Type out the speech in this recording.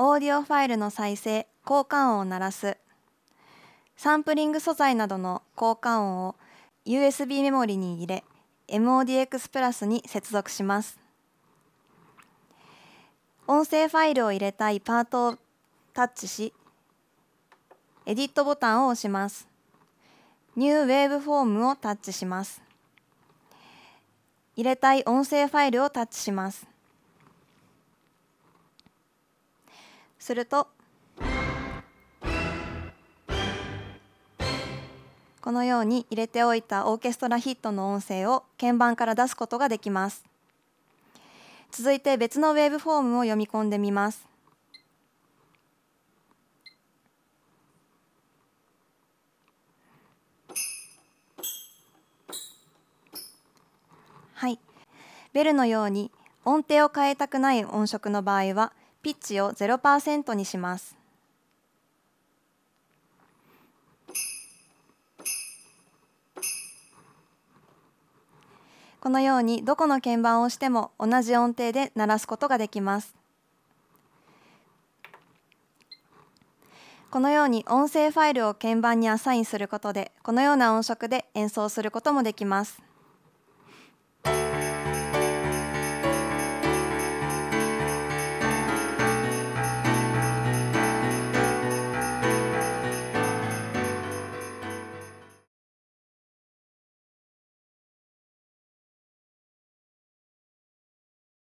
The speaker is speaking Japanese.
オーディオファイルの再生効果音を鳴らすサンプリング素材などの効果音を USB メモリに入れ MODX プラスに接続します音声ファイルを入れたいパートをタッチしエディットボタンを押しますニューウェーブフォームをタッチします入れたい音声ファイルをタッチしますするとこのように入れておいたオーケストラヒットの音声を鍵盤から出すことができます続いて別のウェーブフォームを読み込んでみますはいベルのように音程を変えたくない音色の場合はピッチを0%にします。このようにどこの鍵盤を押しても同じ音程で鳴らすことができます。このように音声ファイルを鍵盤にアサインすることで、このような音色で演奏することもできます。